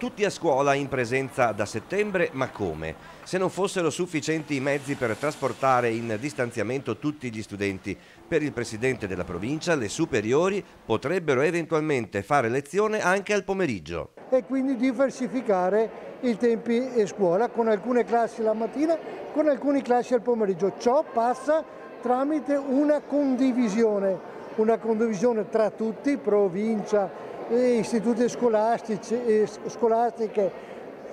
Tutti a scuola in presenza da settembre, ma come? Se non fossero sufficienti i mezzi per trasportare in distanziamento tutti gli studenti, per il presidente della provincia le superiori potrebbero eventualmente fare lezione anche al pomeriggio. E quindi diversificare i tempi scuola con alcune classi la mattina, con alcune classi al pomeriggio. Ciò passa tramite una condivisione, una condivisione tra tutti, provincia, eh, istituti eh, scolastiche,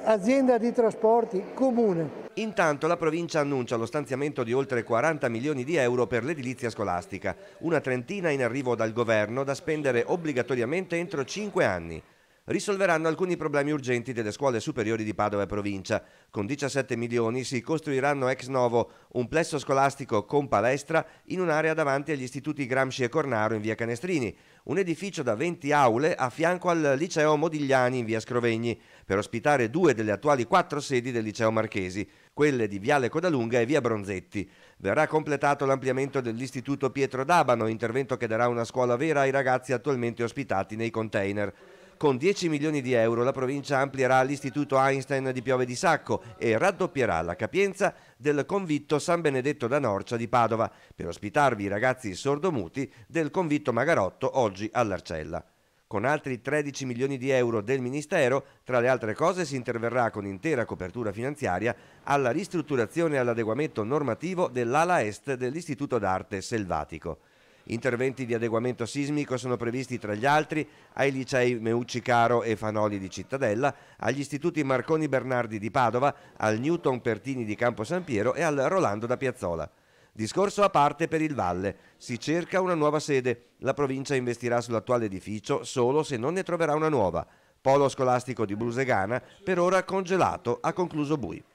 azienda di trasporti, comune. Intanto la provincia annuncia lo stanziamento di oltre 40 milioni di euro per l'edilizia scolastica, una trentina in arrivo dal governo da spendere obbligatoriamente entro 5 anni risolveranno alcuni problemi urgenti delle scuole superiori di Padova e provincia. Con 17 milioni si costruiranno ex novo un plesso scolastico con palestra in un'area davanti agli istituti Gramsci e Cornaro in via Canestrini, un edificio da 20 aule a fianco al liceo Modigliani in via Scrovegni, per ospitare due delle attuali quattro sedi del liceo Marchesi, quelle di Viale Codalunga e via Bronzetti. Verrà completato l'ampliamento dell'istituto Pietro Dabano, intervento che darà una scuola vera ai ragazzi attualmente ospitati nei container. Con 10 milioni di euro la provincia amplierà l'istituto Einstein di Piove di Sacco e raddoppierà la capienza del convitto San Benedetto da Norcia di Padova per ospitarvi i ragazzi sordomuti del convitto Magarotto oggi all'Arcella. Con altri 13 milioni di euro del Ministero, tra le altre cose, si interverrà con intera copertura finanziaria alla ristrutturazione e all'adeguamento normativo dell'ala est dell'Istituto d'arte selvatico. Interventi di adeguamento sismico sono previsti tra gli altri ai licei Meucci Caro e Fanoli di Cittadella, agli istituti Marconi Bernardi di Padova, al Newton Pertini di Campo San Piero e al Rolando da Piazzola. Discorso a parte per il Valle. Si cerca una nuova sede. La provincia investirà sull'attuale edificio solo se non ne troverà una nuova. Polo scolastico di Brusegana, per ora congelato, ha concluso Bui.